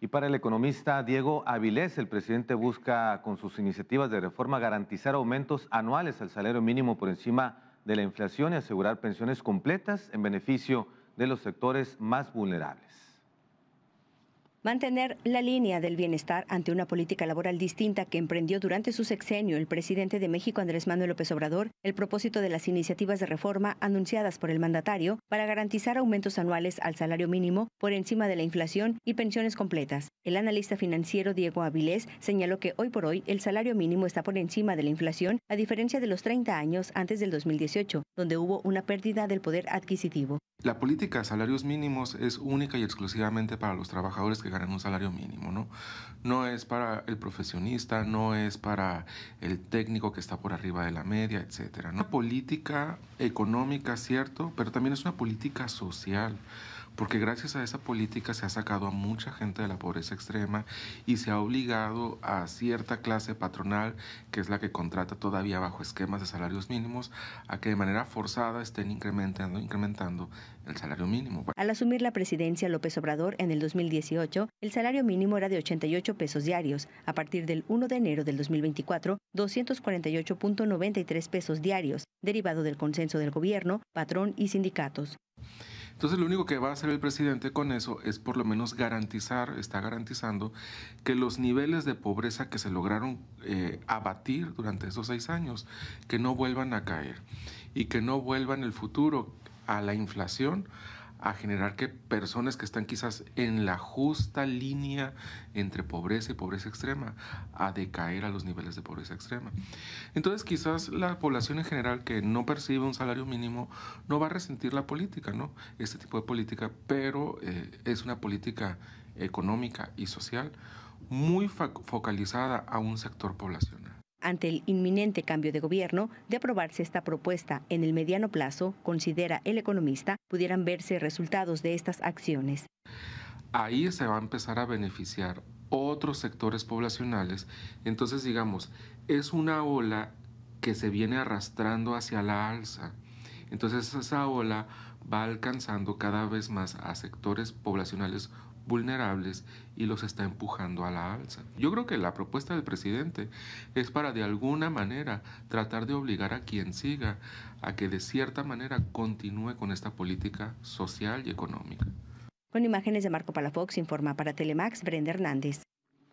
Y para el economista Diego Avilés, el presidente busca con sus iniciativas de reforma garantizar aumentos anuales al salario mínimo por encima de la inflación y asegurar pensiones completas en beneficio de los sectores más vulnerables. Mantener la línea del bienestar ante una política laboral distinta que emprendió durante su sexenio el presidente de México Andrés Manuel López Obrador, el propósito de las iniciativas de reforma anunciadas por el mandatario para garantizar aumentos anuales al salario mínimo por encima de la inflación y pensiones completas. El analista financiero Diego Avilés señaló que hoy por hoy el salario mínimo está por encima de la inflación a diferencia de los 30 años antes del 2018, donde hubo una pérdida del poder adquisitivo. La política de salarios mínimos es única y exclusivamente para los trabajadores que en un salario mínimo, ¿no? No es para el profesionista, no es para el técnico que está por arriba de la media, etc. ¿no? Una política económica, cierto, pero también es una política social porque gracias a esa política se ha sacado a mucha gente de la pobreza extrema y se ha obligado a cierta clase patronal, que es la que contrata todavía bajo esquemas de salarios mínimos, a que de manera forzada estén incrementando, incrementando el salario mínimo. Al asumir la presidencia López Obrador en el 2018, el salario mínimo era de 88 pesos diarios. A partir del 1 de enero del 2024, 248.93 pesos diarios, derivado del consenso del gobierno, patrón y sindicatos. Entonces lo único que va a hacer el presidente con eso es por lo menos garantizar, está garantizando, que los niveles de pobreza que se lograron eh, abatir durante esos seis años, que no vuelvan a caer y que no vuelvan el futuro a la inflación a generar que personas que están quizás en la justa línea entre pobreza y pobreza extrema, a decaer a los niveles de pobreza extrema. Entonces quizás la población en general que no percibe un salario mínimo no va a resentir la política, ¿no? Este tipo de política, pero eh, es una política económica y social muy focalizada a un sector poblacional ante el inminente cambio de gobierno, de aprobarse esta propuesta en el mediano plazo, considera el economista, pudieran verse resultados de estas acciones. Ahí se va a empezar a beneficiar otros sectores poblacionales. Entonces, digamos, es una ola que se viene arrastrando hacia la alza. Entonces, esa ola va alcanzando cada vez más a sectores poblacionales vulnerables y los está empujando a la alza. Yo creo que la propuesta del presidente es para de alguna manera tratar de obligar a quien siga a que de cierta manera continúe con esta política social y económica. Con imágenes de Marco Palafox informa para Telemax Brenda Hernández.